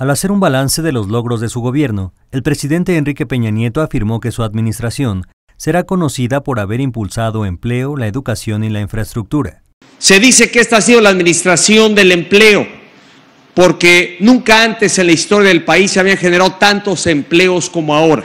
Al hacer un balance de los logros de su gobierno, el presidente Enrique Peña Nieto afirmó que su administración será conocida por haber impulsado empleo, la educación y la infraestructura. Se dice que esta ha sido la administración del empleo, porque nunca antes en la historia del país se habían generado tantos empleos como ahora.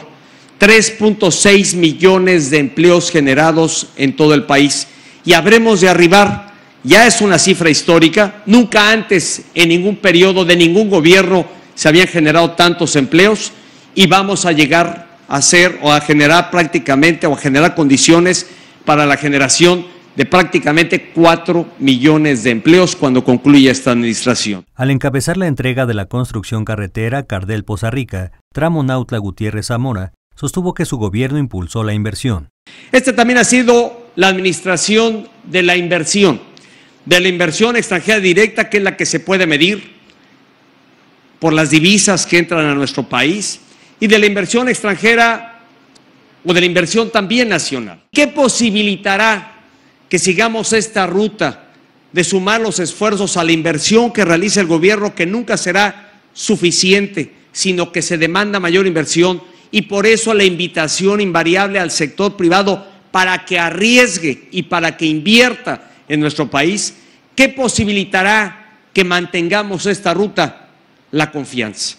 3.6 millones de empleos generados en todo el país. Y habremos de arribar, ya es una cifra histórica, nunca antes en ningún periodo de ningún gobierno se habían generado tantos empleos y vamos a llegar a hacer o a generar prácticamente o a generar condiciones para la generación de prácticamente 4 millones de empleos cuando concluya esta administración. Al encabezar la entrega de la construcción carretera Cardel Poza Rica, tramo Nautla Gutiérrez Zamora, sostuvo que su gobierno impulsó la inversión. Este también ha sido la administración de la inversión, de la inversión extranjera directa, que es la que se puede medir, por las divisas que entran a nuestro país y de la inversión extranjera o de la inversión también nacional. ¿Qué posibilitará que sigamos esta ruta de sumar los esfuerzos a la inversión que realiza el gobierno que nunca será suficiente, sino que se demanda mayor inversión y por eso la invitación invariable al sector privado para que arriesgue y para que invierta en nuestro país, ¿qué posibilitará que mantengamos esta ruta la confianza.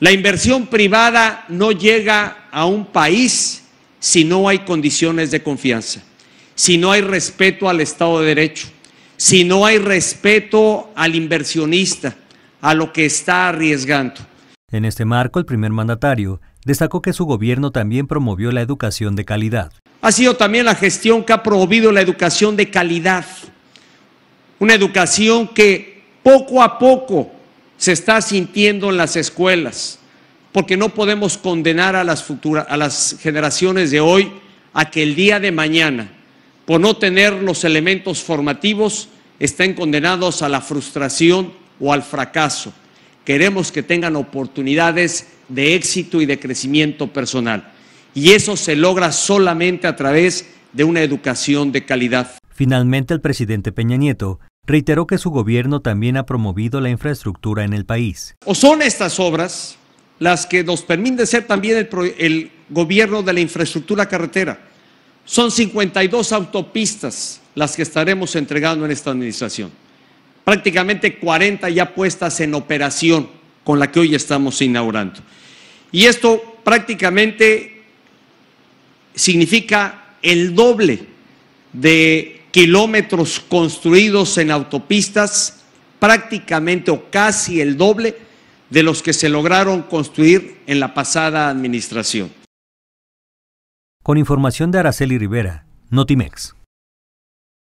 La inversión privada no llega a un país si no hay condiciones de confianza, si no hay respeto al Estado de Derecho, si no hay respeto al inversionista, a lo que está arriesgando. En este marco, el primer mandatario destacó que su gobierno también promovió la educación de calidad. Ha sido también la gestión que ha promovido la educación de calidad, una educación que poco a poco se está sintiendo en las escuelas, porque no podemos condenar a las, a las generaciones de hoy a que el día de mañana, por no tener los elementos formativos, estén condenados a la frustración o al fracaso. Queremos que tengan oportunidades de éxito y de crecimiento personal. Y eso se logra solamente a través de una educación de calidad. Finalmente, el presidente Peña Nieto reiteró que su gobierno también ha promovido la infraestructura en el país. O son estas obras las que nos permiten ser también el, el gobierno de la infraestructura carretera. Son 52 autopistas las que estaremos entregando en esta administración. Prácticamente 40 ya puestas en operación con la que hoy estamos inaugurando. Y esto prácticamente significa el doble de kilómetros construidos en autopistas, prácticamente o casi el doble de los que se lograron construir en la pasada administración. Con información de Araceli Rivera, Notimex.